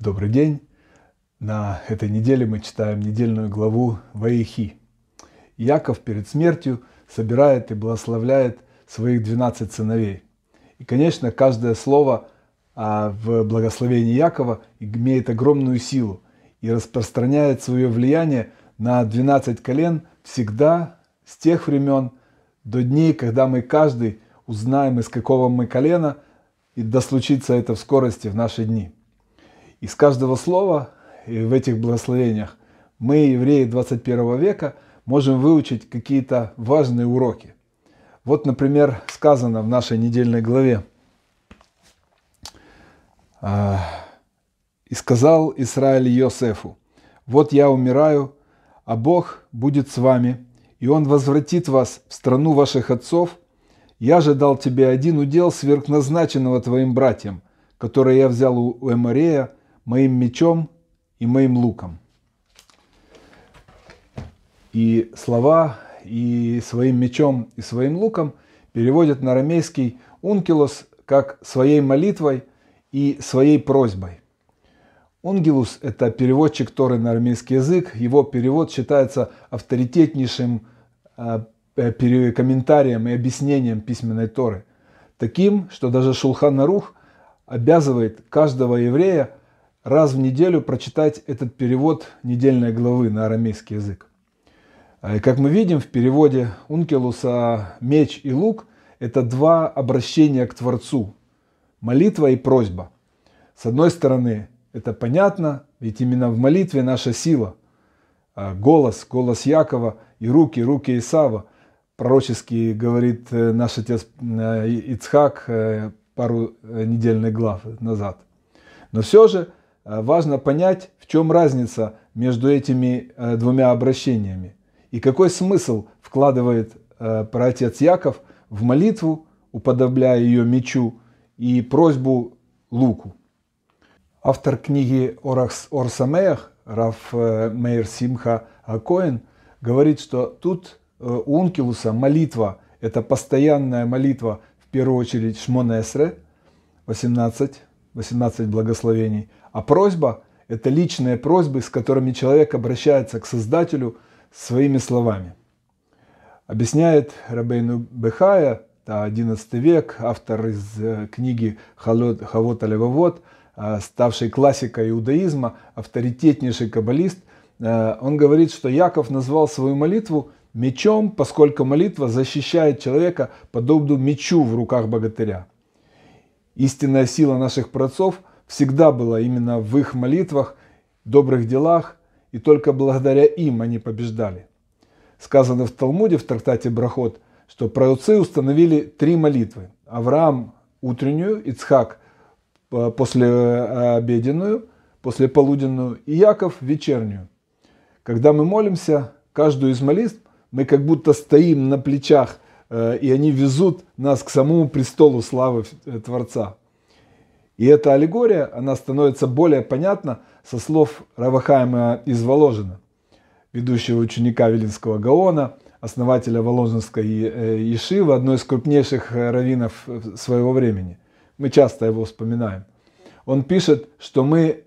Добрый день. На этой неделе мы читаем недельную главу Ваихи. Яков перед смертью собирает и благословляет своих 12 сыновей. И, конечно, каждое слово а, в благословении Якова имеет огромную силу и распространяет свое влияние на 12 колен всегда с тех времен до дней, когда мы каждый узнаем, из какого мы колена, и да случится это в скорости в наши дни. Из каждого слова в этих благословениях мы, евреи 21 века, можем выучить какие-то важные уроки. Вот, например, сказано в нашей недельной главе. А, «И сказал Израиль Йосефу, вот я умираю, а Бог будет с вами, и Он возвратит вас в страну ваших отцов. Я же дал тебе один удел сверхназначенного твоим братьям, который я взял у Эмарея, моим мечом и моим луком. И слова и своим мечом и своим луком переводят на арамейский «ункилос» как «своей молитвой» и «своей просьбой». Унгилус это переводчик Торы на армейский язык. Его перевод считается авторитетнейшим а, э, комментарием и объяснением письменной Торы. Таким, что даже Шулхан Арух обязывает каждого еврея раз в неделю прочитать этот перевод недельной главы на арамейский язык. А, как мы видим в переводе Ункелуса «меч» и «лук» – это два обращения к Творцу – молитва и просьба. С одной стороны, это понятно, ведь именно в молитве наша сила. А, голос, голос Якова и руки, руки Исава. Пророчески говорит э, наш отец э, Ицхак э, пару недельных глав назад. Но все же – Э, важно понять, в чем разница между этими э, двумя обращениями и какой смысл вкладывает э, праотец Яков в молитву, уподобляя ее мечу, и просьбу луку. Автор книги Орсамеях, Раф Мейер Симха Акоин, говорит, что тут у Ункилуса молитва – это постоянная молитва, в первую очередь Шмонесре, 18, 18 благословений – а просьба – это личные просьбы, с которыми человек обращается к Создателю своими словами. Объясняет Рабейну Бехая, 11 век, автор из э, книги «Хавот Алевовод», э, ставший классикой иудаизма, авторитетнейший каббалист, э, он говорит, что Яков назвал свою молитву мечом, поскольку молитва защищает человека подобно мечу в руках богатыря. Истинная сила наших працов всегда было именно в их молитвах, добрых делах, и только благодаря им они побеждали. Сказано в Талмуде в трактате Брахот, что праотцы установили три молитвы. Авраам – утреннюю, Ицхак э, – после э, обеденную, после полуденную и Яков – вечернюю. Когда мы молимся, каждую из молитв мы как будто стоим на плечах, э, и они везут нас к самому престолу славы Творца – и эта аллегория, она становится более понятна со слов Равахайма из Воложина, ведущего ученика Велинского Гаона, основателя Воложинской э, Ешивы, одной из крупнейших э, раввинов э, своего времени. Мы часто его вспоминаем. Он пишет, что мы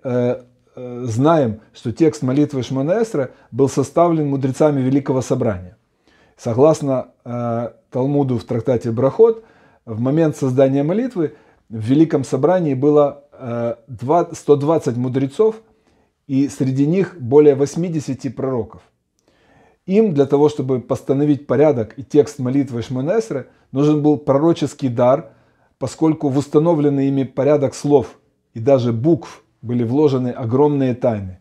знаем, что текст молитвы Шманаэсра был составлен мудрецами Великого Собрания. Согласно Талмуду в трактате Брахот, в момент создания молитвы в Великом Собрании было 120 э, мудрецов, и среди них более 80 пророков. Им для того, чтобы постановить порядок и текст молитвы Шмонесры, нужен был пророческий дар, поскольку в установленный ими порядок слов и даже букв были вложены огромные тайны,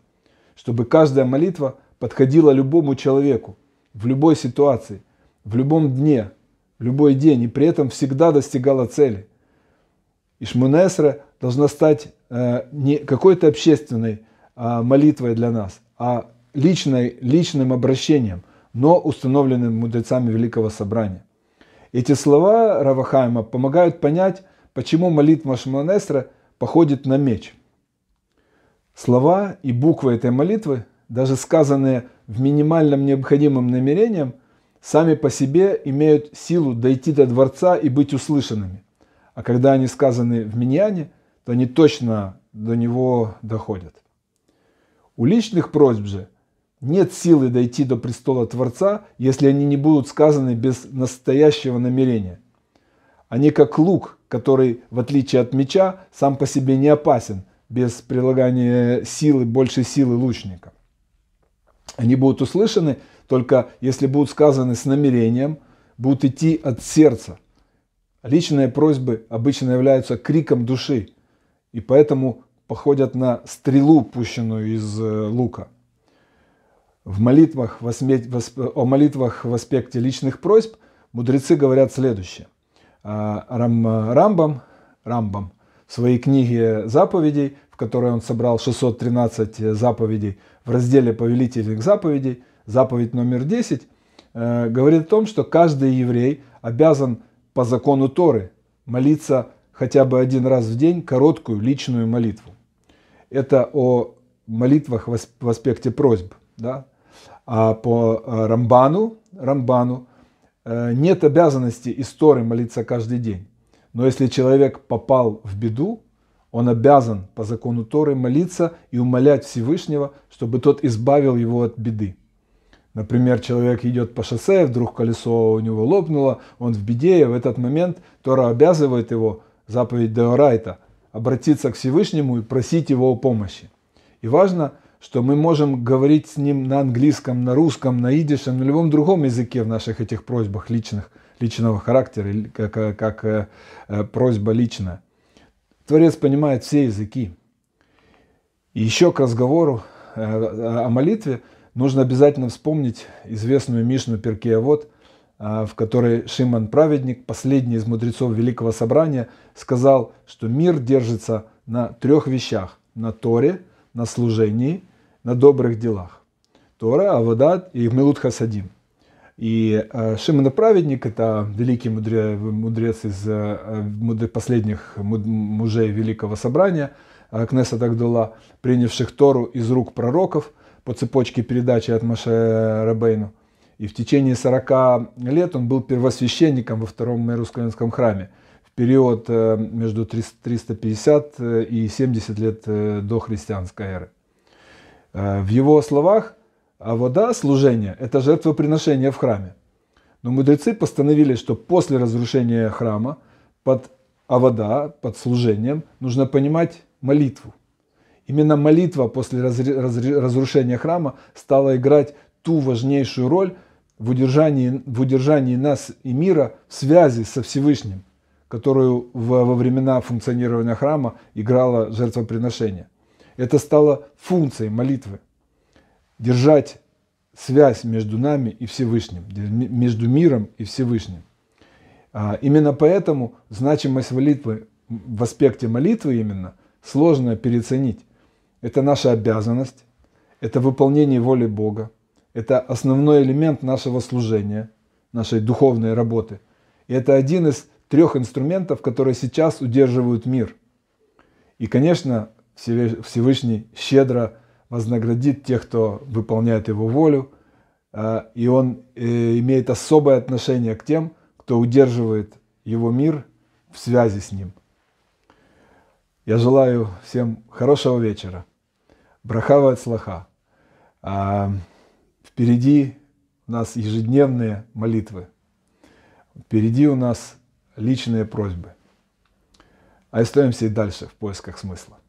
чтобы каждая молитва подходила любому человеку, в любой ситуации, в любом дне, в любой день, и при этом всегда достигала цели. Ишманесра должна стать э, не какой-то общественной а, молитвой для нас, а личной, личным обращением, но установленным мудрецами Великого Собрания. Эти слова Равахайма помогают понять, почему молитва Шманесра походит на меч. Слова и буквы этой молитвы, даже сказанные в минимальном необходимом намерении, сами по себе имеют силу дойти до Дворца и быть услышанными – а когда они сказаны в Миньяне, то они точно до него доходят. У личных просьб же нет силы дойти до престола Творца, если они не будут сказаны без настоящего намерения. Они как лук, который, в отличие от меча, сам по себе не опасен, без прилагания силы, большей силы лучника. Они будут услышаны только если будут сказаны с намерением, будут идти от сердца – Личные просьбы обычно являются криком души и поэтому походят на стрелу, пущенную из э, лука. В молитвах, о молитвах в аспекте личных просьб мудрецы говорят следующее. А, Рамбам, Рамбам в своей книге заповедей, в которой он собрал 613 заповедей в разделе повелительных заповедей, заповедь номер 10, э, говорит о том, что каждый еврей обязан по закону Торы молиться хотя бы один раз в день короткую личную молитву. Это о молитвах в аспекте просьб. Да? А по э, Рамбану, Рамбану э, нет обязанности из Торы молиться каждый день. Но если человек попал в беду, он обязан по закону Торы молиться и умолять Всевышнего, чтобы тот избавил его от беды. Например, человек идет по шоссе, вдруг колесо у него лопнуло, он в беде, и в этот момент Тора обязывает его, заповедь Деорайта, обратиться к Всевышнему и просить его о помощи. И важно, что мы можем говорить с ним на английском, на русском, на идишем, на любом другом языке в наших этих просьбах личных, личного характера, как, э, как э, э, просьба личная. Творец понимает все языки. И еще к разговору э, о молитве – Нужно обязательно вспомнить известную Мишну Перкеавод, а, в которой Шиман Праведник, последний из мудрецов Великого Собрания, сказал, что мир держится на трех вещах – на Торе, на служении, на добрых делах. Тора, Авадат и Милут Хасадим. И а, Шимон Праведник – это великий мудрец из а, последних мужей Великого Собрания, Кнеса Тагдула, принявших Тору из рук пророков – по цепочке передачи от Маше Рабейну. И в течение 40 лет он был первосвященником во втором Иерусалимском храме в период э, между 350 э, и 70 лет э, до христианской эры. В его словах а вода служение – это жертвоприношение в храме. Но мудрецы постановили, что после разрушения храма под а вода, под служением, нужно понимать молитву. Именно молитва после разрушения храма стала играть ту важнейшую роль в удержании, в удержании нас и мира в связи со Всевышним, которую во времена функционирования храма играло жертвоприношение. Это стало функцией молитвы. Держать связь между нами и Всевышним, между миром и Всевышним. А, именно поэтому значимость молитвы в аспекте молитвы именно сложно переоценить. Это наша обязанность, это выполнение воли Бога, это основной элемент нашего служения, нашей духовной работы. И это один из трех инструментов, которые сейчас удерживают мир. И, конечно, Всевышний щедро вознаградит тех, кто выполняет его волю, а, и он э, имеет особое отношение к тем, кто удерживает его мир в связи с ним. Я желаю всем хорошего вечера. Брахава от А впереди у нас ежедневные молитвы. Впереди у нас личные просьбы. А Остаемся и дальше в поисках смысла.